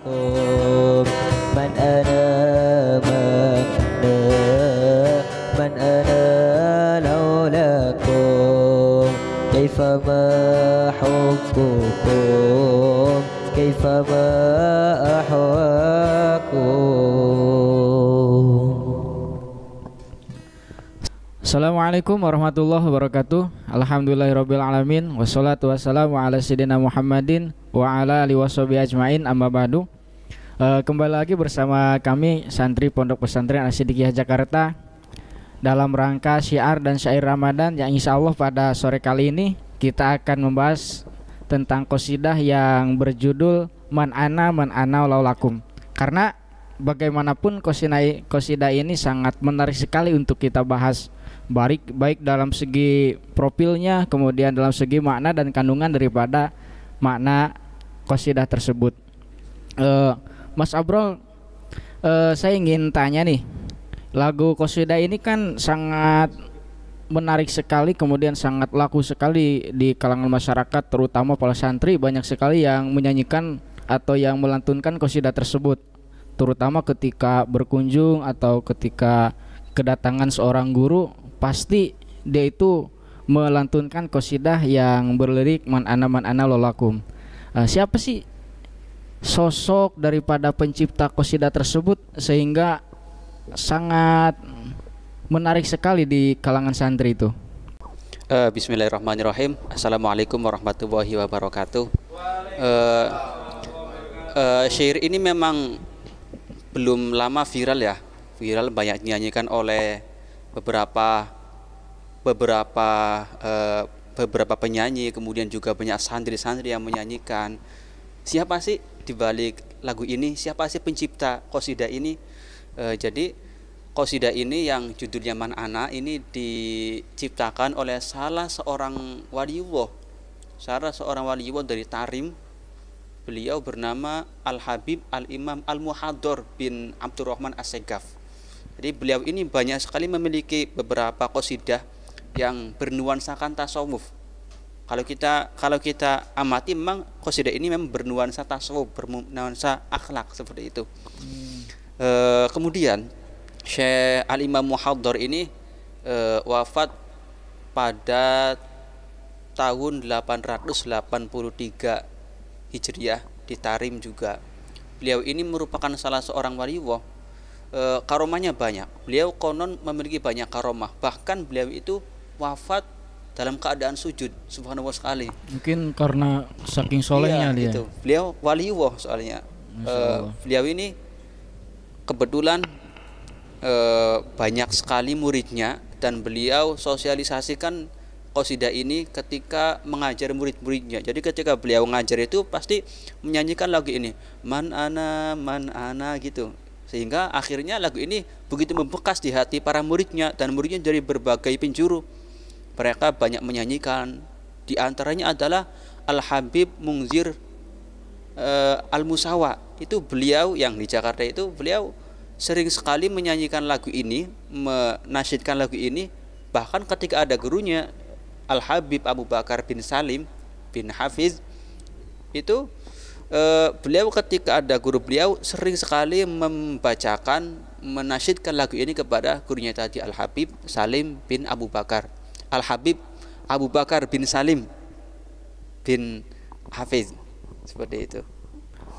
Assalamualaikum warahmatullahi wabarakatuh Alhamdulillahirrabbilalamin Wassalatu wassalamu ala sidina Muhammadin wa ala alihi ajmain amma ba'du. Uh, kembali lagi bersama kami santri Pondok Pesantren asidikiah Jakarta dalam rangka syiar dan syair Ramadan yang insya Allah pada sore kali ini kita akan membahas tentang kosidah yang berjudul Man Ana Man Ana Laulakum karena bagaimanapun kosinai kosida ini sangat menarik sekali untuk kita bahas baik baik dalam segi profilnya kemudian dalam segi makna dan kandungan daripada makna kosidah tersebut. Uh, Mas Abrol, uh, saya ingin tanya nih, lagu kosidah ini kan sangat menarik sekali, kemudian sangat laku sekali di kalangan masyarakat, terutama para santri banyak sekali yang menyanyikan atau yang melantunkan kosidah tersebut, terutama ketika berkunjung atau ketika kedatangan seorang guru pasti dia itu melantunkan kosidah yang berlirik man ana man ana lolakum. Uh, siapa sih sosok daripada pencipta kosidah tersebut sehingga sangat menarik sekali di kalangan santri itu. Uh, Bismillahirrahmanirrahim. Assalamualaikum warahmatullahi wabarakatuh. Uh, uh, syair ini memang belum lama viral ya. Viral banyak dinyanyikan oleh beberapa beberapa uh, beberapa penyanyi kemudian juga banyak santri-santri yang menyanyikan siapa sih dibalik lagu ini siapa sih pencipta kosida ini e, jadi kosida ini yang judulnya Man Ana ini diciptakan oleh salah seorang waliullah salah seorang waliullah dari Tarim beliau bernama Al Habib Al Imam Al Muhador bin Abdurrahman As-Segaf jadi beliau ini banyak sekali memiliki beberapa kosidah yang bernuansakan tasawuf. Kalau kita kalau kita amati memang qasidah ini memang bernuansa tasawuf, bernuansa akhlak seperti itu. Hmm. E, kemudian Syekh Al Imam Muhaddar ini e, wafat pada tahun 883 Hijriah di Tarim juga. Beliau ini merupakan salah seorang waliwo. E, eh, karomahnya banyak. Beliau konon memiliki banyak karomah. Bahkan beliau itu wafat dalam keadaan sujud subhanallah sekali mungkin karena saking solehnya iya, dia gitu. beliau waliullah soalnya uh, beliau ini kebetulan uh, banyak sekali muridnya dan beliau sosialisasikan kosida ini ketika mengajar murid-muridnya. Jadi ketika beliau mengajar itu pasti menyanyikan lagu ini, man ana man ana gitu. Sehingga akhirnya lagu ini begitu membekas di hati para muridnya dan muridnya dari berbagai penjuru mereka banyak menyanyikan di antaranya adalah Al Habib Mungzir eh, Al Musawa itu beliau yang di Jakarta itu beliau sering sekali menyanyikan lagu ini menasyidkan lagu ini bahkan ketika ada gurunya Al Habib Abu Bakar bin Salim bin Hafiz itu eh, beliau ketika ada guru beliau sering sekali membacakan menasyidkan lagu ini kepada gurunya tadi Al Habib Salim bin Abu Bakar Al Habib Abu Bakar bin Salim bin Hafiz seperti itu.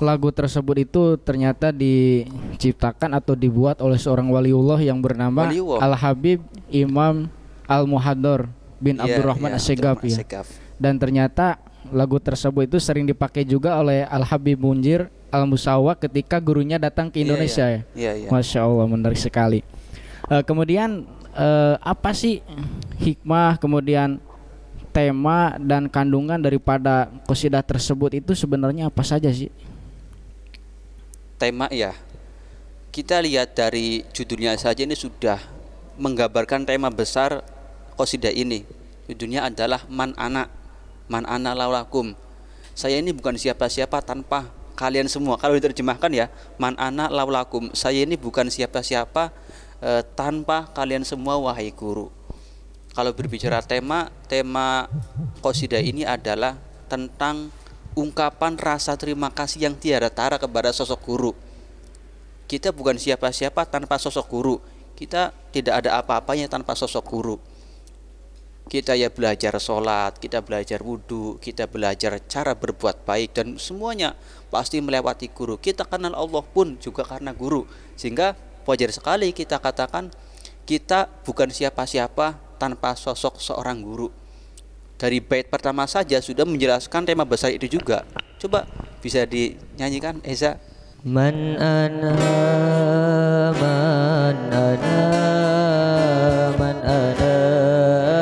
Lagu tersebut itu ternyata diciptakan atau dibuat oleh seorang waliullah yang bernama Al Habib Imam Al Muhador bin yeah, Abdurrahman yeah, iya, ya. Dan ternyata lagu tersebut itu sering dipakai juga oleh Al Habib Munjir Al Musawa ketika gurunya datang ke iya, iya. Indonesia yeah, yeah. ya. Masya Allah menarik sekali. Uh, kemudian uh, apa sih hikmah kemudian tema dan kandungan daripada kosidah tersebut itu sebenarnya apa saja sih? Tema ya, kita lihat dari judulnya saja ini sudah menggambarkan tema besar kosidah ini. Judulnya adalah man anak, man anak laulakum. Saya ini bukan siapa-siapa tanpa kalian semua. Kalau diterjemahkan ya, man anak laulakum. Saya ini bukan siapa-siapa e, tanpa kalian semua wahai guru. Kalau berbicara tema, tema kosida ini adalah tentang ungkapan rasa terima kasih yang tiada tara kepada sosok guru. Kita bukan siapa-siapa tanpa sosok guru. Kita tidak ada apa-apanya tanpa sosok guru kita ya belajar sholat, kita belajar wudhu, kita belajar cara berbuat baik dan semuanya pasti melewati guru. Kita kenal Allah pun juga karena guru. Sehingga wajar sekali kita katakan kita bukan siapa-siapa tanpa sosok seorang guru. Dari bait pertama saja sudah menjelaskan tema besar itu juga. Coba bisa dinyanyikan Eza? Man ana man ana man ana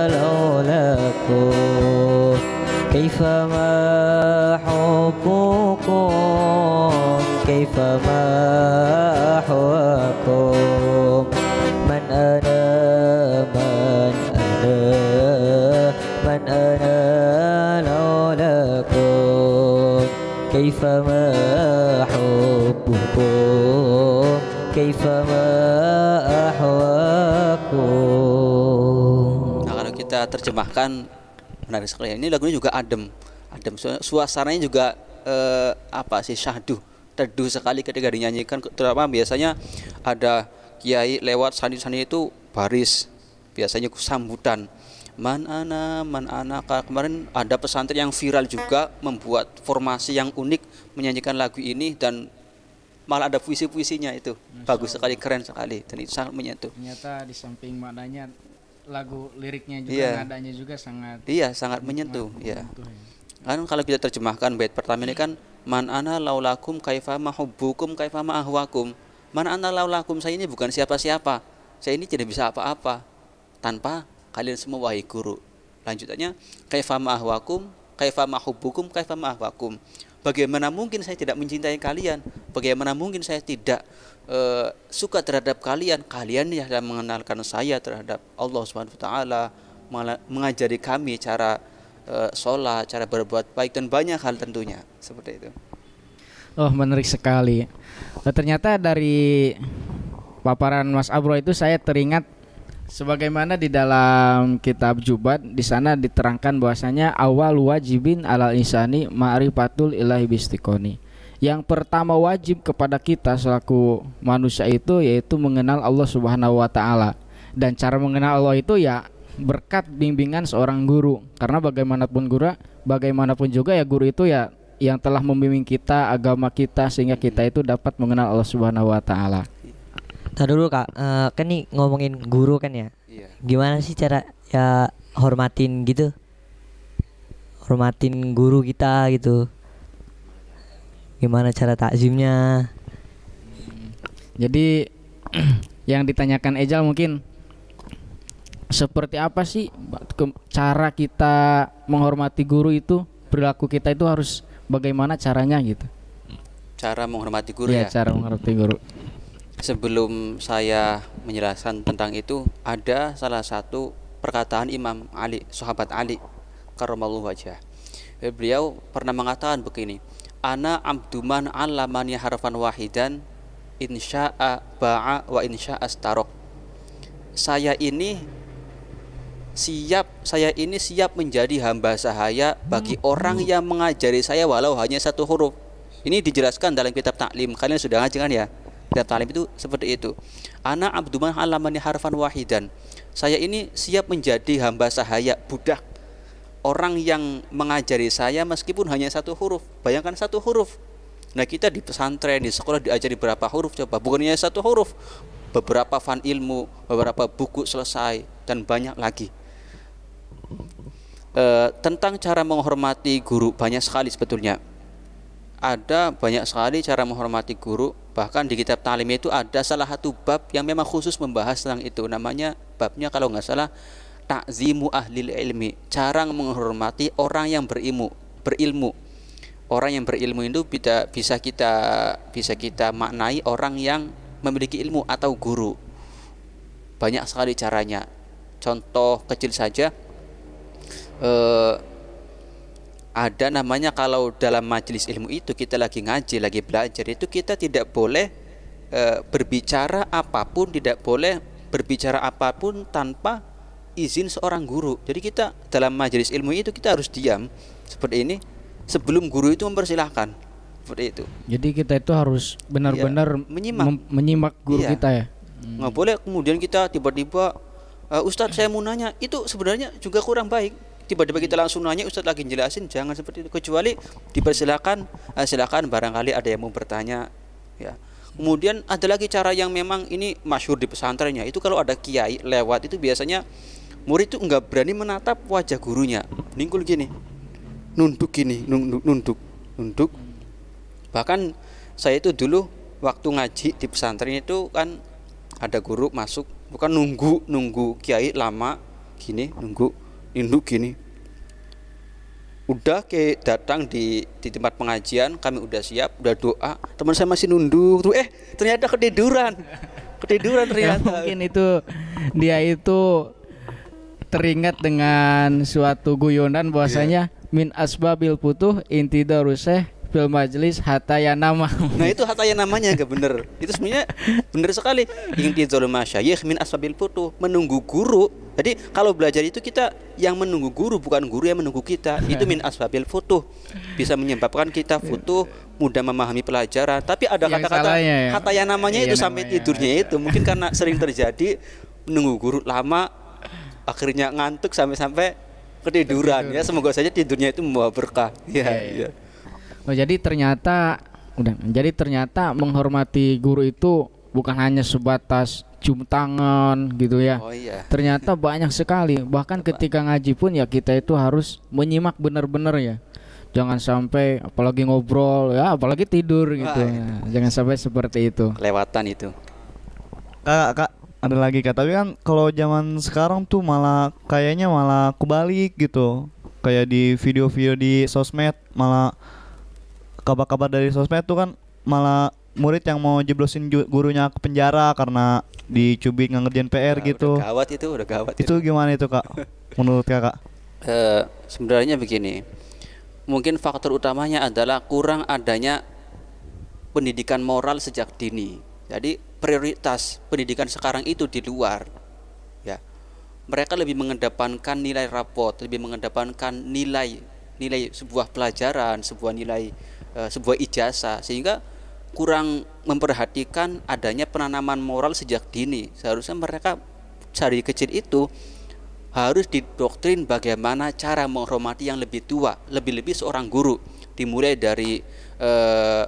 laulaku kaifama hubbukum كيفما حبكم كيفما أحواكم Nah kalau kita terjemahkan menarik sekali ini lagunya juga adem adem suasananya juga eh, apa sih syahdu teduh sekali ketika dinyanyikan terutama biasanya ada kiai lewat sandi-sandi itu baris biasanya sambutan man ana man anaka kemarin ada pesantren yang viral juga membuat formasi yang unik menyanyikan lagu ini dan malah ada puisi-puisinya itu Masya bagus sekali keren sekali dan itu sangat menyentuh ternyata di samping maknanya lagu liriknya juga yeah. nadanya juga sangat iya sangat menyentuh, iya. menyentuh ya. ya kan kalau kita terjemahkan bait pertama ini kan man ana laulakum kaifama hubbukum kaifama ahwakum man ana laulakum saya ini bukan siapa-siapa saya ini tidak bisa apa-apa tanpa kalian semua wahai guru lanjutannya kaifa ma'ahwakum kaifa ma'hubbukum kaifa ma'ahwakum bagaimana mungkin saya tidak mencintai kalian bagaimana mungkin saya tidak e, suka terhadap kalian kalian yang telah mengenalkan saya terhadap Allah Subhanahu wa taala mengajari kami cara e, sholat cara berbuat baik dan banyak hal tentunya seperti itu Oh menarik sekali. Ternyata dari paparan Mas Abro itu saya teringat Sebagaimana di dalam kitab Jubat di sana diterangkan bahwasanya awal wajibin alal insani ma'rifatul ilahi bistikoni. Yang pertama wajib kepada kita selaku manusia itu yaitu mengenal Allah Subhanahu wa taala. Dan cara mengenal Allah itu ya berkat bimbingan seorang guru. Karena bagaimanapun guru, bagaimanapun juga ya guru itu ya yang telah membimbing kita agama kita sehingga kita itu dapat mengenal Allah Subhanahu wa taala. Tadi dulu kak, uh, kan nih ngomongin guru kan ya. Iya. Gimana sih cara ya hormatin gitu? Hormatin guru kita gitu. Gimana cara takzimnya? Hmm. Jadi yang ditanyakan Ejal mungkin seperti apa sih cara kita menghormati guru itu perilaku kita itu harus bagaimana caranya gitu? Cara menghormati guru ya? ya? Cara menghormati guru sebelum saya menjelaskan tentang itu ada salah satu perkataan Imam Ali sahabat Ali karamallahu wajah eh, beliau pernah mengatakan begini ana abduman alamani harfan wahidan insya'a ba'a wa insya'a starok saya ini siap saya ini siap menjadi hamba sahaya bagi hmm. orang yang mengajari saya walau hanya satu huruf. Ini dijelaskan dalam kitab taklim. Kalian sudah ngaji kan ya? kita talim itu seperti itu. Ana abduman alamani harfan wahidan. Saya ini siap menjadi hamba sahaya budak orang yang mengajari saya meskipun hanya satu huruf. Bayangkan satu huruf. Nah kita di pesantren, di sekolah diajari berapa huruf coba. Bukannya satu huruf. Beberapa fan ilmu, beberapa buku selesai, dan banyak lagi. E, tentang cara menghormati guru banyak sekali sebetulnya ada banyak sekali cara menghormati guru bahkan di kitab talim itu ada salah satu bab yang memang khusus membahas tentang itu namanya babnya kalau nggak salah takzimu ahli ilmi cara menghormati orang yang berilmu berilmu orang yang berilmu itu bisa bisa kita bisa kita maknai orang yang memiliki ilmu atau guru banyak sekali caranya contoh kecil saja eh, ada namanya kalau dalam majelis ilmu itu kita lagi ngaji, lagi belajar itu kita tidak boleh e, berbicara apapun, tidak boleh berbicara apapun tanpa izin seorang guru. Jadi kita dalam majelis ilmu itu kita harus diam seperti ini sebelum guru itu mempersilahkan seperti itu. Jadi kita itu harus benar-benar ya, menyimak. menyimak guru ya. kita ya. Hmm. Nggak boleh kemudian kita tiba-tiba uh, Ustadz saya mau nanya itu sebenarnya juga kurang baik tiba-tiba kita langsung nanya Ustadz lagi jelasin jangan seperti itu kecuali dipersilakan eh, silakan barangkali ada yang mau bertanya ya kemudian ada lagi cara yang memang ini masyur di pesantrennya itu kalau ada kiai lewat itu biasanya murid itu nggak berani menatap wajah gurunya ningkul gini nunduk gini nunduk nunduk nunduk bahkan saya itu dulu waktu ngaji di pesantren itu kan ada guru masuk bukan nunggu nunggu kiai lama gini nunggu induk gini udah ke datang di di tempat pengajian kami udah siap udah doa teman saya masih nunduk tuh eh ternyata ketiduran ketiduran ya, ternyata ya, mungkin itu dia itu teringat dengan suatu guyonan bahwasanya yeah. min asbabil putuh inti daruseh bil Majelis hataya nama. Nah itu hataya namanya enggak bener. itu sebenarnya bener sekali. ingin Inti masyayikh min asbabil putu menunggu guru. Jadi kalau belajar itu kita yang menunggu guru bukan guru yang menunggu kita. Itu min asbabil putu Bisa menyebabkan kita futuh, mudah memahami pelajaran. Tapi ada kata-kata ya. hatta ya iya, namanya itu namanya. sampai tidurnya itu mungkin karena sering terjadi menunggu guru lama akhirnya ngantuk sampai-sampai ketiduran Tidur. ya semoga saja tidurnya itu membawa berkah ya, ya, ya. ya. Oh, jadi ternyata udah jadi ternyata menghormati guru itu bukan hanya sebatas cium tangan gitu ya. Oh iya. Ternyata banyak sekali. Bahkan ketika ngaji pun ya kita itu harus menyimak benar-benar ya. Jangan sampai apalagi ngobrol ya, apalagi tidur Wah, gitu. Ya. Jangan sampai seperti itu. Lewatan itu. Kak, kak ada lagi kak, tapi kan kalau zaman sekarang tuh malah kayaknya malah kebalik gitu. Kayak di video-video di sosmed malah kabar-kabar dari sosmed tuh kan malah murid yang mau jeblosin gurunya ke penjara karena dicubit nggak ngerjain PR nah, gitu. Udah gawat itu, udah gawat. Itu, itu. gimana itu kak? Menurut kakak? Uh, sebenarnya begini, mungkin faktor utamanya adalah kurang adanya pendidikan moral sejak dini. Jadi prioritas pendidikan sekarang itu di luar. Ya, mereka lebih mengedepankan nilai rapot, lebih mengedepankan nilai nilai sebuah pelajaran, sebuah nilai Eh, sebuah ijazah sehingga kurang memperhatikan adanya penanaman moral sejak dini. Seharusnya mereka dari kecil itu harus didoktrin bagaimana cara menghormati yang lebih tua, lebih-lebih seorang guru, dimulai dari eh,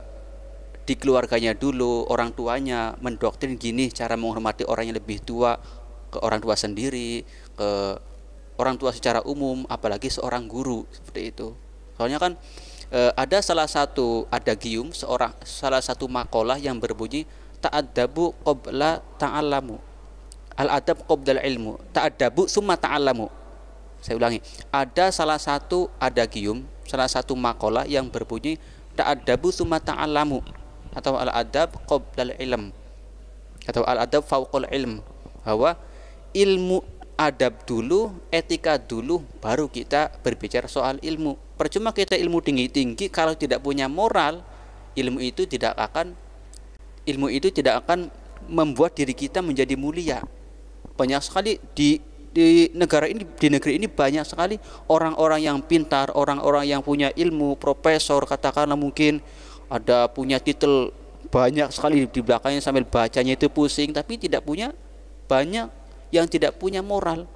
di keluarganya dulu, orang tuanya mendoktrin gini cara menghormati orang yang lebih tua ke orang tua sendiri, ke orang tua secara umum, apalagi seorang guru seperti itu. Soalnya kan e, ada salah satu ada gium seorang salah satu makalah yang berbunyi ta'addabu qabla ta'alamu al adab qabla ilmu ta'addabu summa ta'alamu saya ulangi ada salah satu ada gium salah satu makalah yang berbunyi ta'addabu summa ta'alamu atau al adab qabla ilm atau al adab fauqul ilm bahwa ilmu adab dulu, etika dulu, baru kita berbicara soal ilmu percuma kita ilmu tinggi-tinggi kalau tidak punya moral, ilmu itu tidak akan ilmu itu tidak akan membuat diri kita menjadi mulia. Banyak sekali di di negara ini di negeri ini banyak sekali orang-orang yang pintar, orang-orang yang punya ilmu, profesor katakanlah mungkin ada punya titel banyak sekali di belakangnya sambil bacanya itu pusing tapi tidak punya banyak yang tidak punya moral.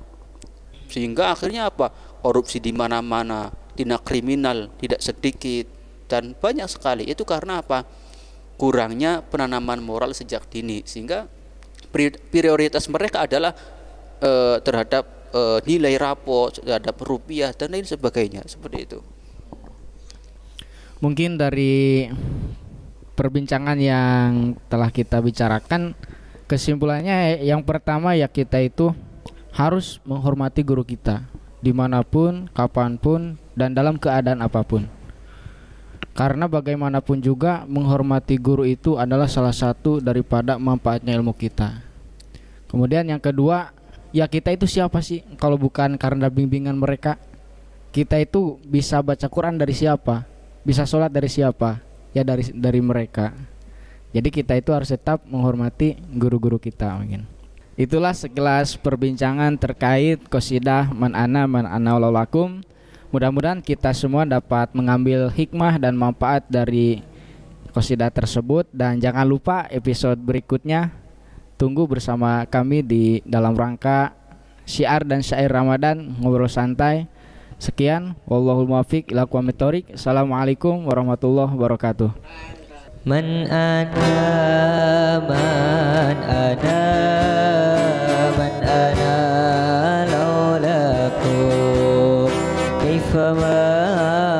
Sehingga akhirnya apa? Korupsi di mana-mana, tindak kriminal tidak sedikit dan banyak sekali itu karena apa kurangnya penanaman moral sejak dini sehingga prioritas mereka adalah e, terhadap e, nilai rapor terhadap rupiah dan lain sebagainya seperti itu mungkin dari perbincangan yang telah kita bicarakan kesimpulannya yang pertama ya kita itu harus menghormati guru kita dimanapun kapanpun dan dalam keadaan apapun. Karena bagaimanapun juga menghormati guru itu adalah salah satu daripada manfaatnya ilmu kita. Kemudian yang kedua, ya kita itu siapa sih kalau bukan karena bimbingan mereka? Kita itu bisa baca Quran dari siapa? Bisa sholat dari siapa? Ya dari dari mereka. Jadi kita itu harus tetap menghormati guru-guru kita mungkin. Itulah sekilas perbincangan terkait kosidah man ana man ana Mudah-mudahan kita semua dapat mengambil hikmah dan manfaat dari kosida tersebut dan jangan lupa episode berikutnya tunggu bersama kami di dalam rangka syiar dan syair Ramadan ngobrol santai. Sekian wallahul muwaffiq ila Assalamualaikum warahmatullahi wabarakatuh. Man ana man ana man ana فما